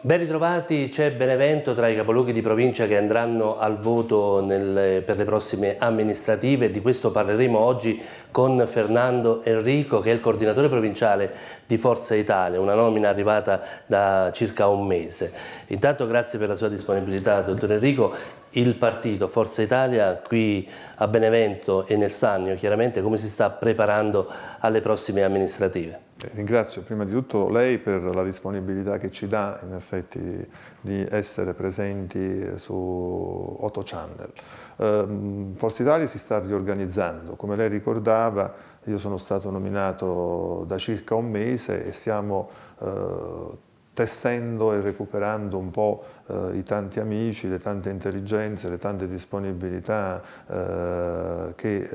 Ben ritrovati, c'è Benevento tra i capoluoghi di provincia che andranno al voto nel, per le prossime amministrative. Di questo parleremo oggi con Fernando Enrico che è il coordinatore provinciale di Forza Italia, una nomina arrivata da circa un mese. Intanto grazie per la sua disponibilità, dottor Enrico, il partito Forza Italia qui a Benevento e nel Sannio chiaramente come si sta preparando alle prossime amministrative? Eh, ringrazio prima di tutto lei per la disponibilità che ci dà in effetti di essere presenti eh, su 8 Channel. Ehm, Forza Italia si sta riorganizzando, come lei ricordava io sono stato nominato da circa un mese e stiamo eh, tessendo e recuperando un po' eh, i tanti amici, le tante intelligenze, le tante disponibilità eh, che eh,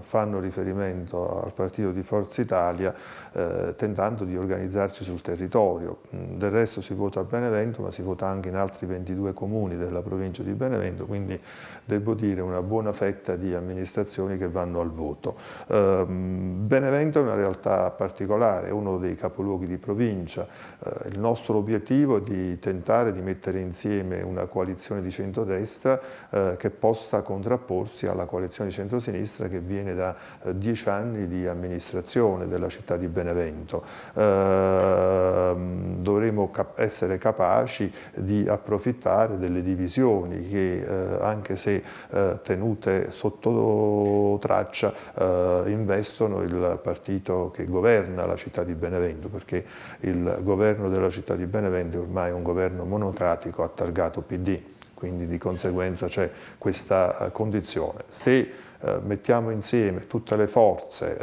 fanno riferimento al partito di Forza Italia eh, tentando di organizzarsi sul territorio. Mm, del resto si vota a Benevento ma si vota anche in altri 22 comuni della provincia di Benevento, quindi devo dire una buona fetta di amministrazioni che vanno al voto. Ehm, Benevento è una realtà particolare, è uno dei capoluoghi di provincia, eh, il nostro obiettivo è di tentare di mettere in insieme una coalizione di centrodestra eh, che possa contrapporsi alla coalizione di centrosinistra che viene da eh, dieci anni di amministrazione della città di Benevento. Eh, dovremo cap essere capaci di approfittare delle divisioni che eh, anche se eh, tenute sotto traccia eh, investono il partito che governa la città di Benevento perché il governo della città di Benevento è ormai un governo monocratico democratico ha targato PD, quindi di conseguenza c'è questa eh, condizione. Se eh, mettiamo insieme tutte le forze,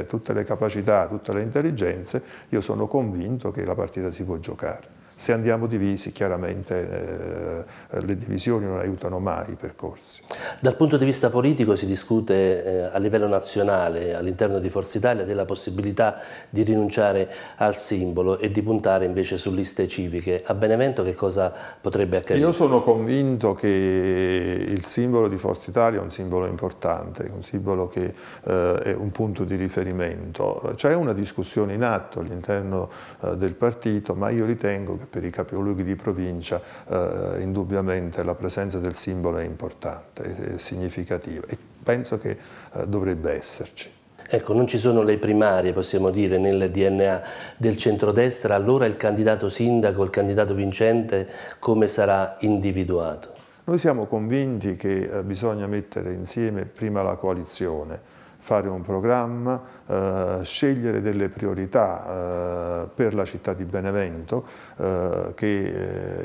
eh, tutte le capacità, tutte le intelligenze, io sono convinto che la partita si può giocare. Se andiamo divisi chiaramente eh, le divisioni non aiutano mai i percorsi. Dal punto di vista politico si discute eh, a livello nazionale, all'interno di Forza Italia, della possibilità di rinunciare al simbolo e di puntare invece su liste civiche. A Benevento che cosa potrebbe accadere? Io sono convinto che il simbolo di Forza Italia è un simbolo importante, un simbolo che eh, è un punto di riferimento. C'è una discussione in atto all'interno eh, del partito, ma io ritengo che per i capoluoghi di provincia eh, indubbiamente la presenza del simbolo è importante, è significativa e penso che eh, dovrebbe esserci. Ecco, non ci sono le primarie, possiamo dire, nel DNA del centrodestra, allora il candidato sindaco, il candidato vincente, come sarà individuato? Noi siamo convinti che eh, bisogna mettere insieme prima la coalizione, fare un programma, eh, scegliere delle priorità eh, per la città di Benevento eh, che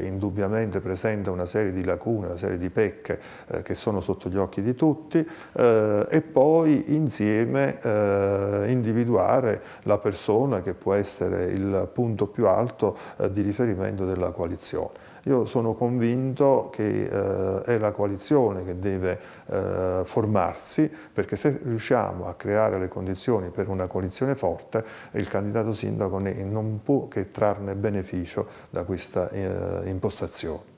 eh, indubbiamente presenta una serie di lacune, una serie di pecche eh, che sono sotto gli occhi di tutti eh, e poi insieme individuare la persona che può essere il punto più alto di riferimento della coalizione. Io sono convinto che eh, è la coalizione che deve eh, formarsi, perché se riusciamo a creare le condizioni per una coalizione forte, il candidato sindaco non può che trarne beneficio da questa eh, impostazione.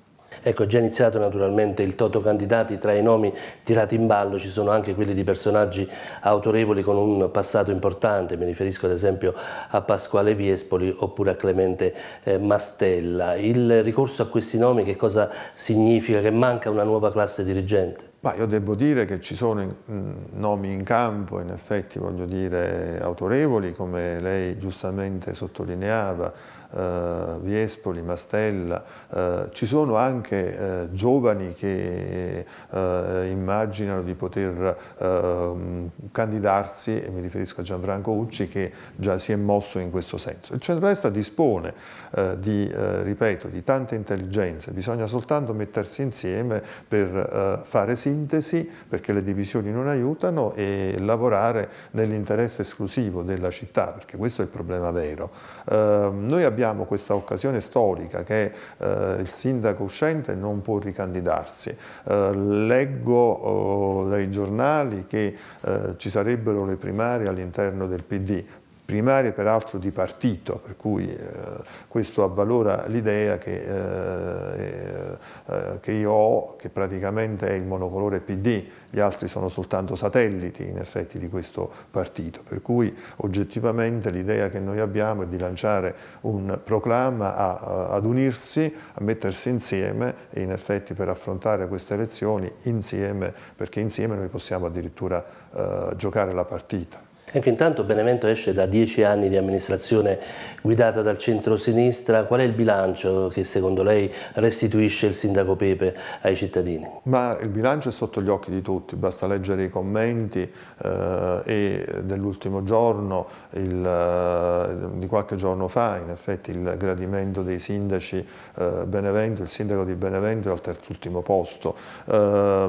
Ecco, già iniziato naturalmente il toto candidati, tra i nomi tirati in ballo ci sono anche quelli di personaggi autorevoli con un passato importante, mi riferisco ad esempio a Pasquale Viespoli oppure a Clemente eh, Mastella. Il ricorso a questi nomi che cosa significa? Che manca una nuova classe dirigente? Ma io devo dire che ci sono mm, nomi in campo, in effetti voglio dire autorevoli, come lei giustamente sottolineava, eh, Viespoli, Mastella, eh, ci sono anche eh, giovani che eh, immaginano di poter eh, candidarsi, e mi riferisco a Gianfranco Ucci che già si è mosso in questo senso. Il centro centrodestra dispone di, ripeto, di tante intelligenze, bisogna soltanto mettersi insieme per fare sintesi, perché le divisioni non aiutano, e lavorare nell'interesse esclusivo della città, perché questo è il problema vero. Ehm, noi abbiamo abbiamo questa occasione storica che eh, il sindaco uscente non può ricandidarsi. Eh, leggo oh, dai giornali che eh, ci sarebbero le primarie all'interno del PD, primarie peraltro di partito, per cui eh, questo avvalora l'idea che, eh, eh, eh che, io ho, che praticamente è il monocolore PD, gli altri sono soltanto satelliti in effetti di questo partito, per cui oggettivamente l'idea che noi abbiamo è di lanciare un proclama a, a, eh, ad unirsi, a mettersi insieme e in effetti per affrontare queste elezioni insieme, perché insieme noi possiamo addirittura eh, giocare la partita. Ecco, intanto Benevento esce da dieci anni di amministrazione guidata dal centro-sinistra. Qual è il bilancio che secondo lei restituisce il sindaco Pepe ai cittadini? Ma il bilancio è sotto gli occhi di tutti, basta leggere i commenti eh, e dell'ultimo giorno, il, eh, di qualche giorno fa, in effetti il gradimento dei sindaci eh, Benevento, il sindaco di Benevento è al terzultimo posto. Eh,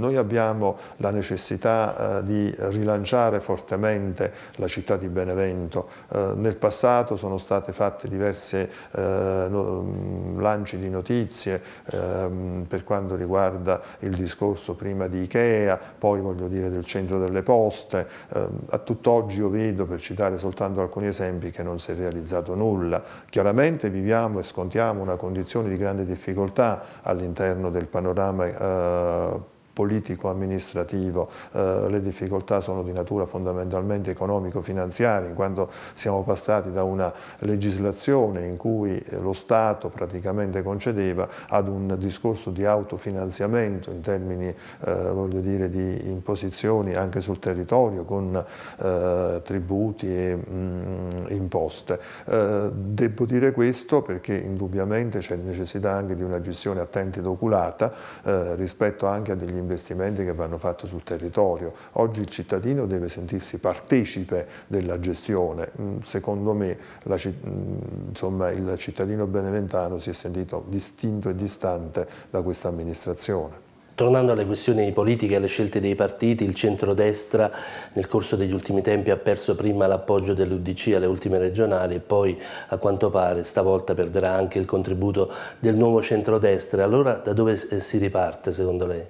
noi abbiamo la necessità eh, di rilanciare schiacciare fortemente la città di Benevento. Eh, nel passato sono stati fatti diversi eh, no, mm, lanci di notizie ehm, per quanto riguarda il discorso prima di Ikea, poi voglio dire del centro delle poste. Eh, a tutt'oggi io vedo, per citare soltanto alcuni esempi, che non si è realizzato nulla. Chiaramente viviamo e scontiamo una condizione di grande difficoltà all'interno del panorama eh, politico-amministrativo, eh, le difficoltà sono di natura fondamentalmente economico-finanziaria, in quanto siamo passati da una legislazione in cui lo Stato praticamente concedeva ad un discorso di autofinanziamento in termini eh, dire, di imposizioni anche sul territorio con eh, tributi e mh, mm, imposte. Eh, devo dire questo perché indubbiamente c'è necessità anche di una gestione attenta ed oculata eh, rispetto anche a degli investimenti investimenti che vanno fatti sul territorio. Oggi il cittadino deve sentirsi partecipe della gestione. Mm, secondo me la, mm, insomma, il cittadino beneventano si è sentito distinto e distante da questa amministrazione. Tornando alle questioni politiche e alle scelte dei partiti, il centrodestra nel corso degli ultimi tempi ha perso prima l'appoggio dell'Udc alle ultime regionali e poi a quanto pare stavolta perderà anche il contributo del nuovo centrodestra. Allora da dove eh, si riparte secondo lei?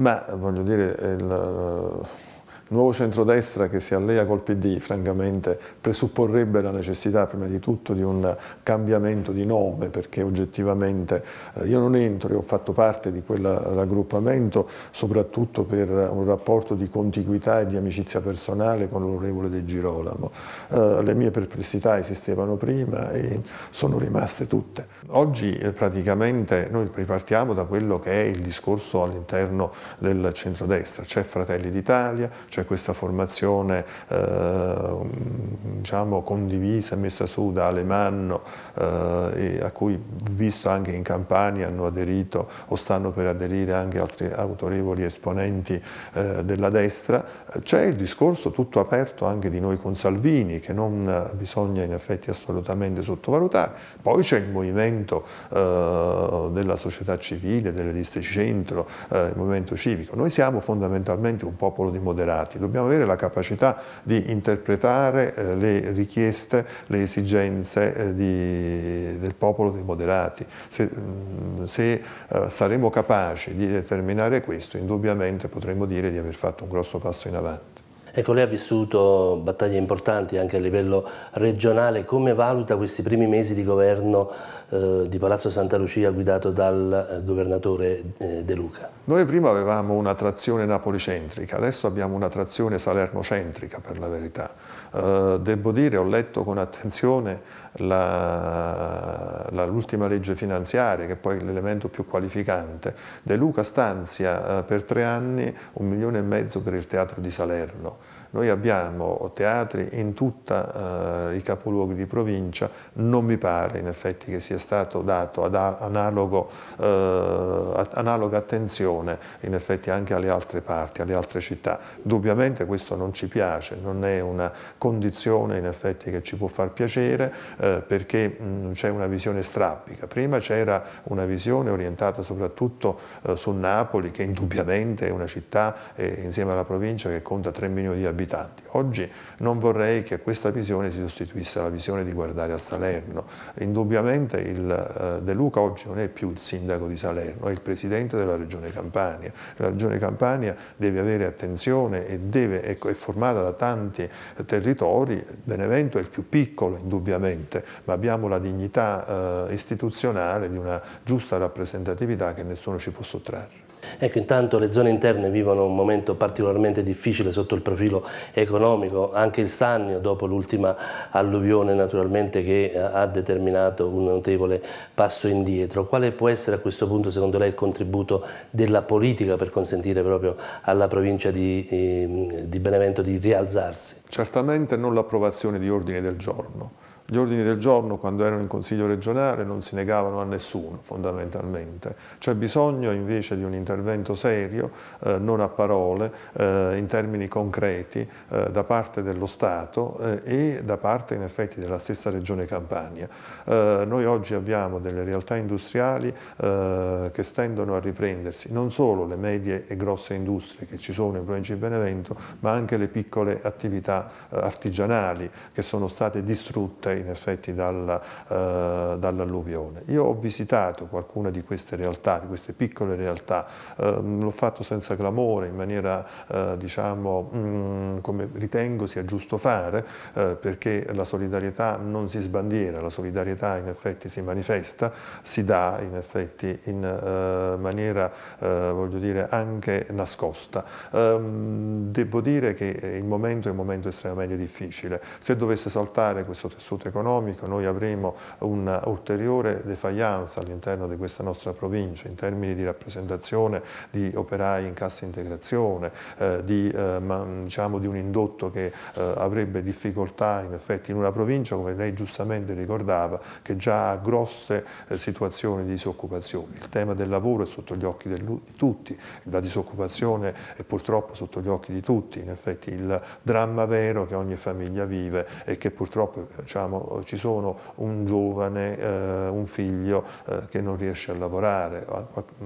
Ma voglio dire, il, nuovo centrodestra che si allea col PD francamente presupporrebbe la necessità prima di tutto di un cambiamento di nome perché oggettivamente eh, io non entro, io ho fatto parte di quel raggruppamento soprattutto per un rapporto di contiguità e di amicizia personale con l'onorevole De Girolamo. Eh, le mie perplessità esistevano prima e sono rimaste tutte. Oggi eh, praticamente noi ripartiamo da quello che è il discorso all'interno del centrodestra, c'è cioè Fratelli d'Italia, c'è cioè cioè questa formazione eh, diciamo, condivisa, messa su da Alemanno, eh, a cui visto anche in Campania hanno aderito o stanno per aderire anche altri autorevoli esponenti eh, della destra, c'è il discorso tutto aperto anche di noi con Salvini, che non eh, bisogna in effetti assolutamente sottovalutare, poi c'è il movimento eh, della società civile, delle liste centro, eh, il movimento civico, noi siamo fondamentalmente un popolo di moderati, dati, dobbiamo avere la capacità di interpretare eh, le richieste, le esigenze eh, di, del popolo dei moderati. Se, mm, se eh, saremo capaci di determinare questo, indubbiamente potremo dire di aver fatto un grosso passo in avanti. Ecco, lei ha vissuto battaglie importanti anche a livello regionale, come valuta questi primi mesi di governo eh, di Palazzo Santa Lucia guidato dal eh, governatore eh, De Luca? Noi prima avevamo una trazione napoli adesso abbiamo una trazione salerno per la verità. Eh, devo dire, ho letto con attenzione l'ultima legge finanziaria, che è poi l'elemento più qualificante, De Luca stanzia eh, per tre anni un milione e mezzo per il teatro di Salerno noi abbiamo teatri in tutti eh, i capoluoghi di provincia, non mi pare in effetti che sia stato dato ad analogo, eh, analoga attenzione in effetti anche alle altre parti, alle altre città. Dubbiamente questo non ci piace, non è una condizione in effetti che ci può far piacere eh, perché c'è una visione strappica. Prima c'era una visione orientata soprattutto eh, su Napoli che indubbiamente è una città eh, insieme alla provincia che conta 3 milioni di abitanti abitanti. Oggi non vorrei che questa visione si sostituisse alla visione di guardare a Salerno. Indubbiamente il eh, De Luca oggi non è più il sindaco di Salerno, è il presidente della regione Campania. La regione Campania deve avere attenzione e deve, ecco, è formata da tanti territori, Benevento è il più piccolo indubbiamente, ma abbiamo la dignità eh, istituzionale di una giusta rappresentatività che nessuno ci può sottrarre. Ecco, intanto le zone interne vivono un momento particolarmente difficile sotto il profilo economico, anche il Sannio dopo l'ultima alluvione naturalmente che ha determinato un notevole passo indietro. Quale può essere a questo punto secondo lei il contributo della politica per consentire proprio alla provincia di, eh, di Benevento di rialzarsi? Certamente non l'approvazione di ordine del giorno gli ordini del giorno, quando erano in Consiglio regionale, non si negavano a nessuno, fondamentalmente. C'è bisogno invece di un intervento serio, eh, non a parole, eh, in termini concreti, eh, da parte dello Stato eh, e da parte, in effetti, della stessa Regione Campania. Eh, noi oggi abbiamo delle realtà industriali eh, che stendono a riprendersi, non solo le medie e grosse industrie che ci sono in provincia di Benevento, ma anche le piccole attività artigianali che sono state distrutte in effetti dal, eh, dall'alluvione. Io ho visitato qualcuna di queste realtà, di queste piccole realtà, eh, l'ho fatto senza clamore, in maniera eh, diciamo mh, mm, come ritengo sia giusto fare, eh, perché la solidarietà non si sbandiera, la solidarietà in effetti si manifesta, si dà in effetti in eh, maniera, eh, voglio dire, anche nascosta. Ehm, devo dire che il momento è un momento estremamente difficile, se dovesse saltare questo tessuto economico, noi avremo un'ulteriore defaianza all'interno di questa nostra provincia in termini di rappresentazione di operai in cassa integrazione, eh, di, eh, ma, diciamo, di, un indotto che eh, avrebbe difficoltà in effetti in una provincia, come lei giustamente ricordava, che già ha grosse eh, situazioni di disoccupazione. Il tema del lavoro è sotto gli occhi di tutti, la disoccupazione è purtroppo sotto gli occhi di tutti, in effetti il dramma vero che ogni famiglia vive e che purtroppo diciamo, diciamo, ci sono un giovane, eh, un figlio eh, che non riesce a lavorare,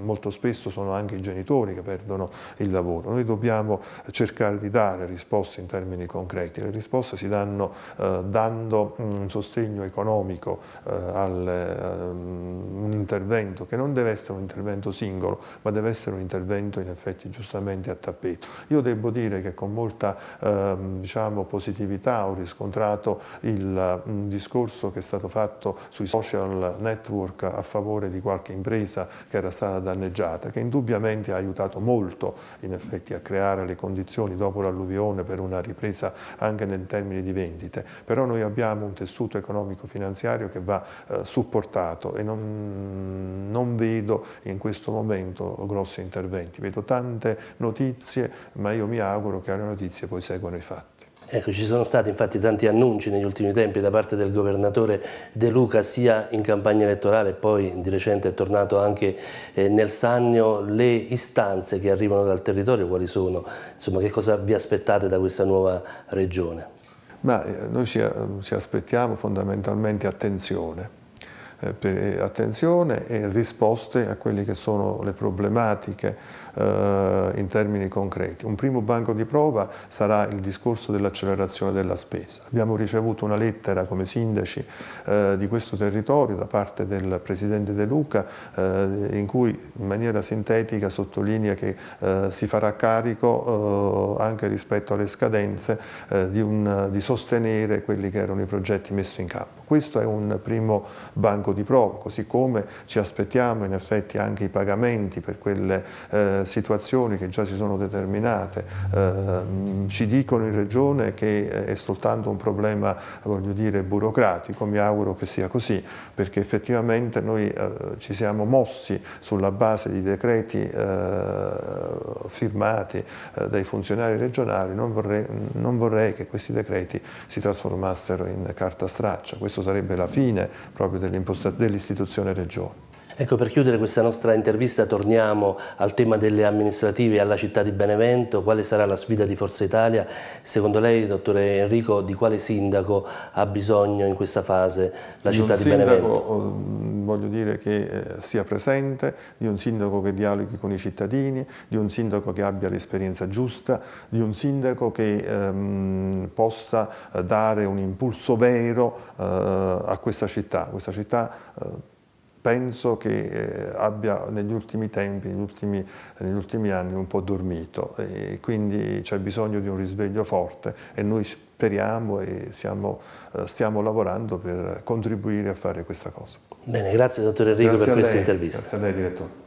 molto spesso sono anche i genitori che perdono il lavoro. Noi dobbiamo cercare di dare risposte in termini concreti, le risposte si danno eh, dando mm, un sostegno economico, eh, al, um, un intervento che non deve essere un intervento singolo, ma deve essere un intervento in effetti giustamente a tappeto. Io devo dire che con molta eh, diciamo, positività ho riscontrato il, mm, un discorso che è stato fatto sui social network a favore di qualche impresa che era stata danneggiata, che indubbiamente ha aiutato molto in effetti a creare le condizioni dopo l'alluvione per una ripresa anche nel termine di vendite, però noi abbiamo un tessuto economico finanziario che va eh, supportato e non, non vedo in questo momento grossi interventi, vedo tante notizie ma io mi auguro che alle notizie poi seguano i fatti. Ecco, ci sono stati infatti tanti annunci negli ultimi tempi da parte del governatore De Luca sia in campagna elettorale, poi di recente è tornato anche eh, nel Sannio, le istanze che arrivano dal territorio quali sono? Insomma, che cosa vi aspettate da questa nuova regione? Ma eh, noi ci, ehm, ci aspettiamo fondamentalmente attenzione, eh, per, eh, attenzione e risposte a quelle che sono le problematiche eh, in termini concreti. Un primo banco di prova sarà il discorso dell'accelerazione della spesa. Abbiamo ricevuto una lettera come sindaci eh, di questo territorio da parte del Presidente De Luca eh, in cui in maniera sintetica sottolinea che eh, si farà carico eh, anche rispetto alle scadenze eh, di, un, di sostenere quelli che erano i progetti messi in campo. Questo è un primo banco di prova, così come ci aspettiamo in effetti anche i pagamenti per quelle eh, situazioni che già si sono determinate. Eh, ci dicono in Regione che eh, è soltanto un problema, voglio dire, burocratico, mi auguro che sia così, perché effettivamente noi eh, ci siamo mossi sulla base di decreti eh, firmati eh, dai funzionari regionali, non vorrei, non vorrei, che questi decreti si trasformassero in carta straccia. Questo questo sarebbe la fine proprio dell'istituzione dell regione. Ecco, per chiudere questa nostra intervista torniamo al tema delle amministrative e alla città di Benevento. Quale sarà la sfida di Forza Italia? Secondo lei, dottore Enrico, di quale sindaco ha bisogno in questa fase la città di, di sindaco, Benevento? Eh, voglio dire che eh, sia presente, di un sindaco che dialoghi con i cittadini, di un sindaco che abbia l'esperienza giusta, di un sindaco che ehm, possa eh, dare un impulso vero eh, a questa città. Questa città eh, penso che eh, abbia negli ultimi tempi, negli ultimi, negli ultimi anni un po' dormito e quindi c'è bisogno di un risveglio forte e noi speriamo e siamo, eh, stiamo lavorando per contribuire a fare questa cosa. Bene, grazie dottore Enrico grazie per lei, questa intervista. Grazie a lei direttore.